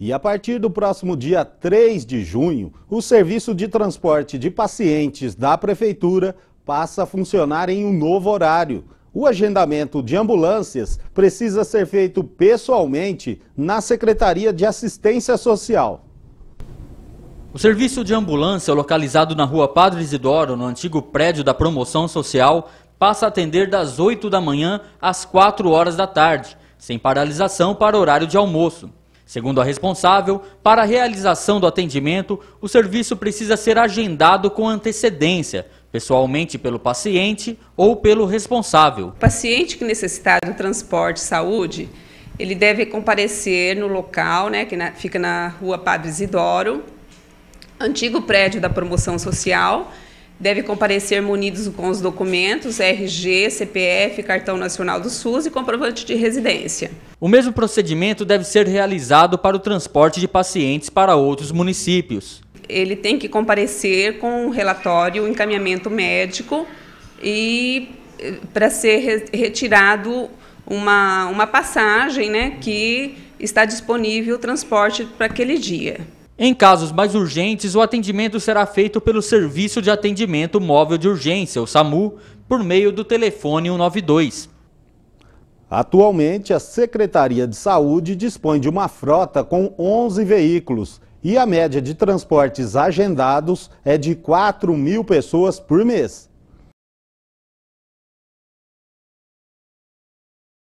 E a partir do próximo dia 3 de junho, o serviço de transporte de pacientes da Prefeitura passa a funcionar em um novo horário. O agendamento de ambulâncias precisa ser feito pessoalmente na Secretaria de Assistência Social. O serviço de ambulância, localizado na rua Padre Isidoro, no antigo prédio da Promoção Social, passa a atender das 8 da manhã às 4 horas da tarde, sem paralisação para horário de almoço. Segundo a responsável, para a realização do atendimento, o serviço precisa ser agendado com antecedência, pessoalmente pelo paciente ou pelo responsável. O paciente que necessitar do transporte saúde, ele deve comparecer no local, né, que na, fica na rua Padre Isidoro, antigo prédio da promoção social, deve comparecer munidos com os documentos RG, CPF, Cartão Nacional do SUS e comprovante de residência. O mesmo procedimento deve ser realizado para o transporte de pacientes para outros municípios. Ele tem que comparecer com um relatório, encaminhamento médico e eh, para ser retirado uma, uma passagem né, que está disponível o transporte para aquele dia. Em casos mais urgentes, o atendimento será feito pelo Serviço de Atendimento Móvel de Urgência, o SAMU, por meio do telefone 192. Atualmente, a Secretaria de Saúde dispõe de uma frota com 11 veículos e a média de transportes agendados é de 4 mil pessoas por mês.